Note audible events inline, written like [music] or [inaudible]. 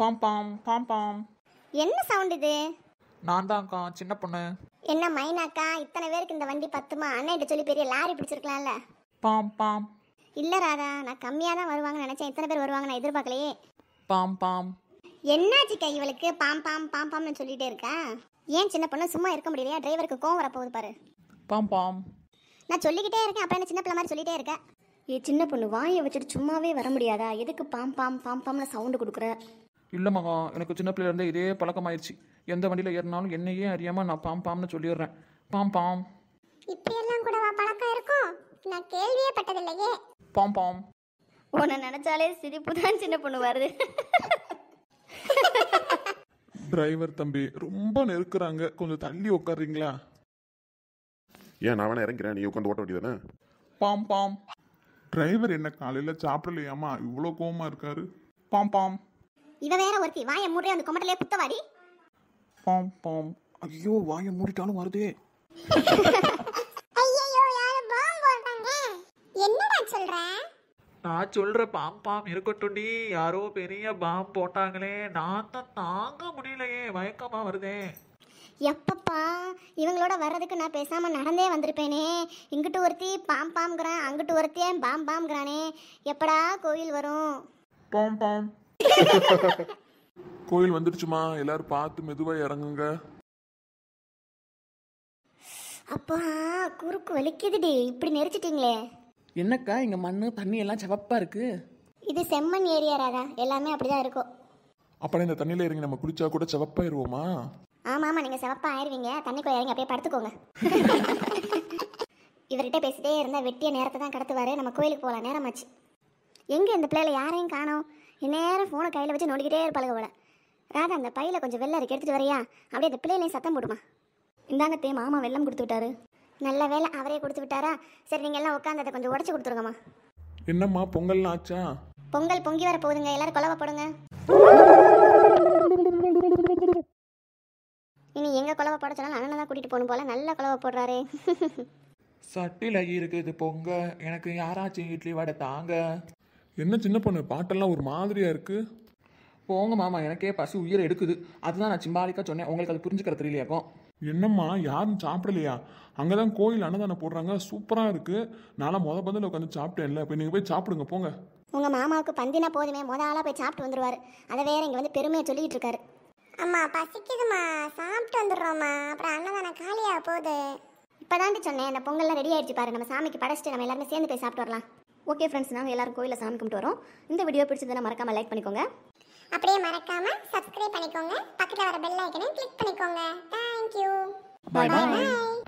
bomb பாம் பாம் என்ன சவுண்ட் இது நான் தான்க்கா சின்ன பொண்ணு என்ன மைனாக்கா இத்தனை பேருக்கு இந்த வண்டி பத்துமா அண்ணன் சொல்லி பெரிய லாரி பிடிச்சிருக்கலாம்ல பாம் பாம் இல்ல ராதா நான் கம்மியா தான் வருவாங்கன்னு நினைச்சேன் இத்தனை பேர் வருவாங்க நான் எதிர்பார்க்கலையே பாம் பாம் என்னாச்சு கை இவளுக்கு பாம் பாம் பாம் பாம்னு சொல்லிட்டே இருக்கா ஏன் சின்ன பொண்ணு சும்மா இருக்க முடியலையா டிரைவருக்கு கோவம் வரப்போகுது பாரு பாம் பாம் நான் சொல்லிக்கிட்டே இருக்கேன் அப்புறம் என்ன சின்ன பிள்ளை மாதிரி சொல்லிட்டே இருக்கேன் ஏ சின்ன பொண்ணு வாயை வச்சுட்டு சும்மாவே வர முடியாதா எதுக்கு பாம் பாம் பாம் பாம்னு சவுண்டு கொடுக்குற இல்லை மகா எனக்கு சின்ன பிள்ளையிலேருந்தே இதே பழக்கம் ஆயிடுச்சு எந்த வண்டியில் ஏறினாலும் என்னையே அறியாமல் நான் பாம் பாம்னு சொல்லிடுறேன் பாம் பாம் இப்படியெல்லாம் கூட பழக்கம் இருக்கும் நான் கேள்வியே பட்டதில்லையே பாம் பாம் உன்னை நினைச்சாலே சிரிப்பு தான் சின்ன பொண்ணு வருது டிரைவர் தம்பி ரொம்ப நெருக்கிறாங்க கொஞ்சம் தள்ளி உட்காருறீங்களா ஏன் நான் வேணா இறங்கிறேன் நீ உட்காந்து ஓட்ட வேண்டியதானே பாம் பாம் டிரைவர் என்ன காலையில் சாப்பிடலையாமா இவ்வளோ கோவமாக இருக்காரு பாம் பாம் இவ வேற ஒருத்தி வாய மூடுறே அந்த குமட்டலே குத்தவாடி பாம் பாம் ஐயோ வாய மூடிட்டாலும் வருதே ஐயோ யாரோ பாம் போட்டாங்க என்னடா சொல்ற நான் சொல்ற பாம் பாம் இருக்கட்டும்டி யாரோ பெரிய பாம் போட்டாங்களே நான் தான் தாங்க முடியலையே மயக்கமா வருதே எப்பப்பா இவங்களோட வர்றதுக்கு நான் பேசாமல் நடந்தே வந்திருப்பேனே இங்கிட்டு ஒருத்தி பாம் பாம்ங்கிறான் அங்கிட்டு ஒருத்தியே பாம் பாம்ங்கிறானே எப்படா கோயில் வரும் பாம் பாம் கோயில் வந்துருச்சுமா எல்லாரும் பார்த்து மெதுவா இறங்குங்க அப்பா குறுக்கு வலிக்குதுடி இப்படி நெரிச்சிட்டீங்களே என்னக்கா இங்க மண்ணு தண்ணி எல்லாம் சவப்பா இருக்கு இது செம்மண் ஏரியா ராதா எல்லாமே அப்படிதான் இருக்கும் அப்புறம் இந்த தண்ணியில இறங்கி நம்ம குளிச்சா கூட சவப்பாயிருவோமா ஆமா ஆமா நீங்க சவப்பா ஆயிருவீங்க தண்ணிக்குள்ள இறங்கி அப்படியே படுத்துக்கோங்க [laughs] இவர்கிட்ட பேசிட்டே இருந்தா வெட்டிய நேரத்தை தான் கடத்துவாரு நம்ம கோயிலுக்கு போகலாம் நேரமாச்சு எங்கே இந்த பிள்ளையில யாரையும் காணோம் நேரம் ஃபோனை கையில் வச்சு நோண்டிக்கிட்டே இருப்பாளுங்க போல ராதா அந்த பையில கொஞ்சம் வெள்ளை இருக்கு எடுத்துட்டு வரையா அப்படியே அந்த பிள்ளையிலையும் சத்தம் போடுமா இந்தாங்க தே மாமா வெள்ளம் கொடுத்து விட்டாரு நல்ல வேலை அவரே கொடுத்து விட்டாரா சரி நீங்க எல்லாம் உட்காந்து அதை கொஞ்சம் உடச்சு கொடுத்துருங்கம்மா என்னம்மா பொங்கல் ஆச்சா பொங்கல் பொங்கி வர போகுதுங்க எல்லாரும் கொலவை போடுங்க இனி எங்க கொலவை போட சொன்னாலும் அண்ணனை தான் கூட்டிகிட்டு போகணும் போல நல்லா கொலவை போடுறாரு சட்டியில் இருக்குது பொங்க எனக்கு யாராச்சும் இட்லி வடை தாங்க என்ன சின்ன பொண்ணு பாட்டெல்லாம் ஒரு மாதிரியாக இருக்குது போங்க மாமா எனக்கே பசி உயிரை எடுக்குது அதுதான் நான் சிம்பாலிக்காக சொன்னேன் உங்களுக்கு அது புரிஞ்சுக்கிற தெரியலையாக்கும் என்னம்மா யாரும் சாப்பிடலையா அங்கே தான் கோயில் அன்னதானம் போடுறாங்க சூப்பராக இருக்குது நானும் மொதல் பந்தில் உட்காந்து சாப்பிட்டேன்ல இப்போ நீங்கள் போய் சாப்பிடுங்க போங்க உங்கள் மாமாவுக்கு பந்தினா போதுமே மொதல் ஆளாக போய் சாப்பிட்டு வந்துடுவார் அதை வேற இங்கே வந்து பெருமையாக சொல்லிக்கிட்டு இருக்காரு அம்மா பசிக்குதுமா சாப்பிட்டு வந்துடுறோம்மா அப்புறம் அன்னதானம் காலியாக போகுது இப்போதான் சொன்னேன் இந்த பொங்கல்லாம் ரெடி ஆயிடுச்சு பாரு நம்ம சாமிக்கு படைச்சிட்டு நம்ம எல்லாருமே சேர்ந்து போய் சாப்பிட்டு வரலாம் ஓகே ஃப்ரெண்ட்ஸ் நாங்கள் எல்லாரும் கோயிலில் சாமி கும்பிட்டு வரோம் இந்த வீடியோ பிடிச்சதுனா மறக்காமல் லைக் பண்ணிக்கோங்க அப்படியே மறக்காம சப்ஸ்கிரைப் பண்ணிக்கோங்க பக்கத்தில் வர பெல் ஐக்கனையும் கிளிக் பண்ணிக்கோங்க தேங்க்யூ பாய் பாய்